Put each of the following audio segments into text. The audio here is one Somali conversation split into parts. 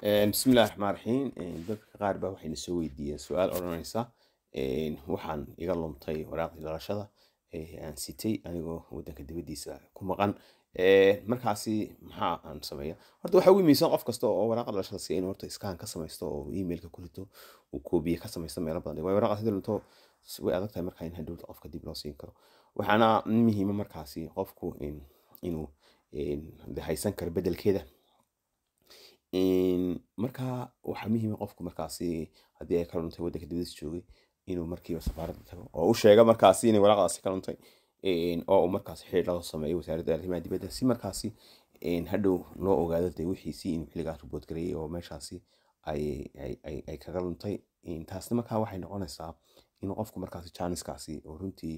bismillahi raxmaan raxiim dadka qaar baa waxayna soo weydiiyeen su-aal odhanaysa waxaan iga luntay waraaqdii dhalashada aan sitay anigoo wadanka dibadiisa ku maqan markaasi maxaa aan sameeya horta waxaa ugu muhiimsan qof kasta oo waraaqa dhalashada siya inuu horta iskaan ka samaysto oo emailka ku rito uu koobiye ka samaysto meelo badan waayo waraaqa sida lunto way adag tahay markaa in hadhowta qofka dib loo siin karo waxaana muhiima markaasi qofku inuu haysan karo bedelkeeda markaa waxaa muhiima ah qofku markaasi haddii ay ka luntay waddanka dibadiis joogay inuu markiiba safaarada tago oo u sheega markaasi inay walaaqdaasi ka luntay oo uu markaasi xiriir la sameeyo wasaaradda arrimaha dibadda si markaasi hadhow loo ogaado dee wixiisii inuu xilligaa ribood gareeyay oo meeshaasi ay kaga luntay taasna markaa waxay noqonaysaa in qofku markaasi jaaniskaasi oo runtii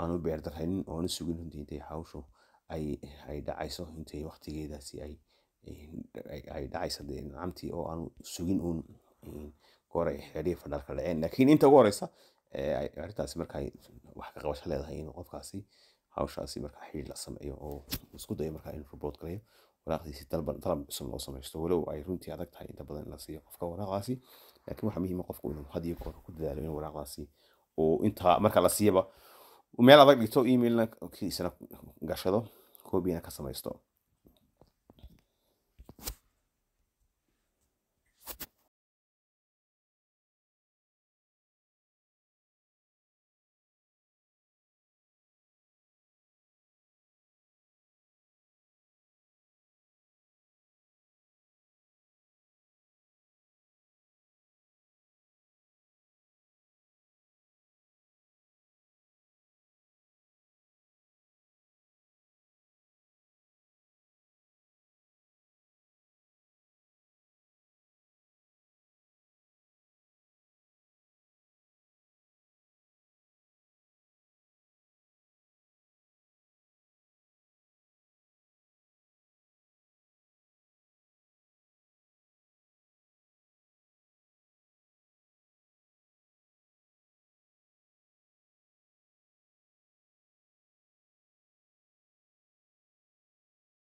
aanu beerdaraynin oona sugin runtii dee hawshu ay dhacayso runtii waqtigeedaasi ay ay dhacaysa dee nidaamtii oo aan sugin uun goor ay xeerihii fadhaalka dhaceen laakiin inta ugu horeysa arrintaasi marka wax ka qabasho leedahay inuu qofkaasi hawshaasi markaa xidhiir la sameeyo oo isku dayo markaa inuu report gareeyo waraaqdiisi dalab cusub loo samaysto walow ay runtii adag tahay inta badan in la siiyo qofka waraaqaasi laakiin waxaa muhiima qofku inuu had goor ku dadaalo in waraaqdaasi uu intaa marka la siiyaba meel adag dhigto emailna kiisana gashado koobiyana ka samaysto